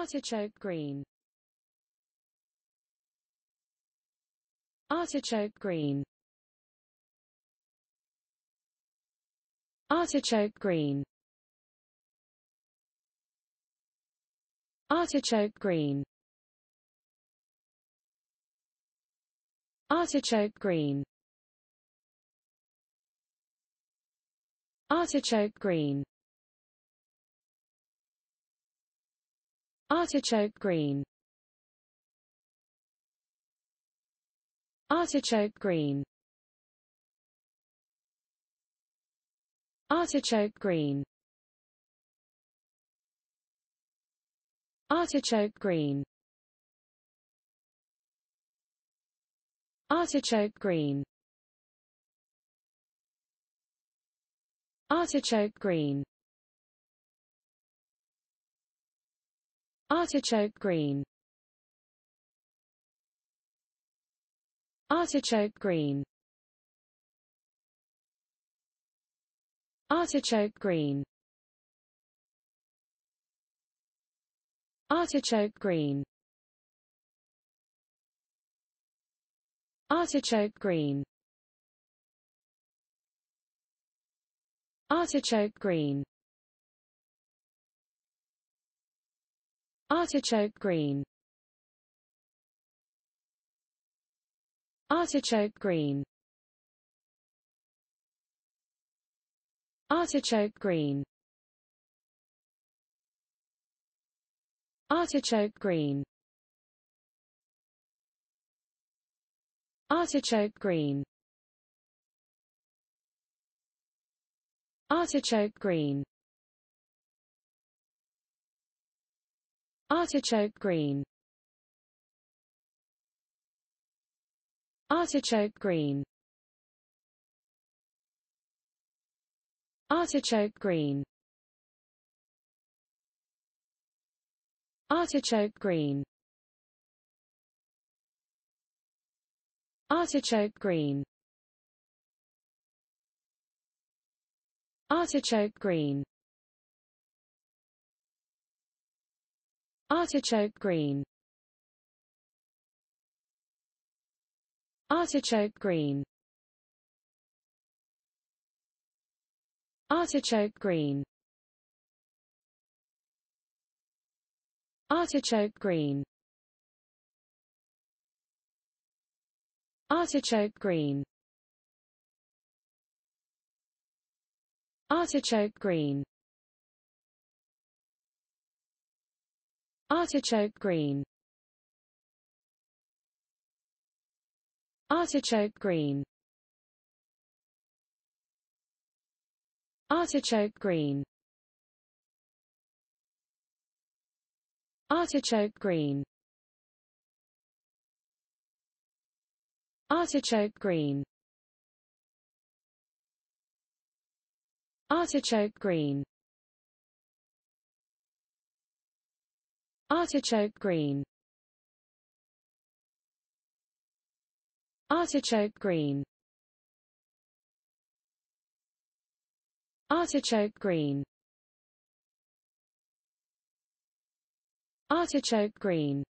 Artichoke green Artichoke green Artichoke green Artichoke green Artichoke green Artichoke green Artichoke green Artichoke green Artichoke green Artichoke green Artichoke green Artichoke green Artichoke green Artichoke green Artichoke green Artichoke green Artichoke green Artichoke green Artichoke green Artichoke green Artichoke green Artichoke green Artichoke green Artichoke green Artichoke green Artichoke green Artichoke green Artichoke green Artichoke green Artichoke green Artichoke green Artichoke green Artichoke green Artichoke green Artichoke green Artichoke green Artichoke green Artichoke green Artichoke green Artichoke green Artichoke green Artichoke green Artichoke green Artichoke green Artichoke green Artichoke green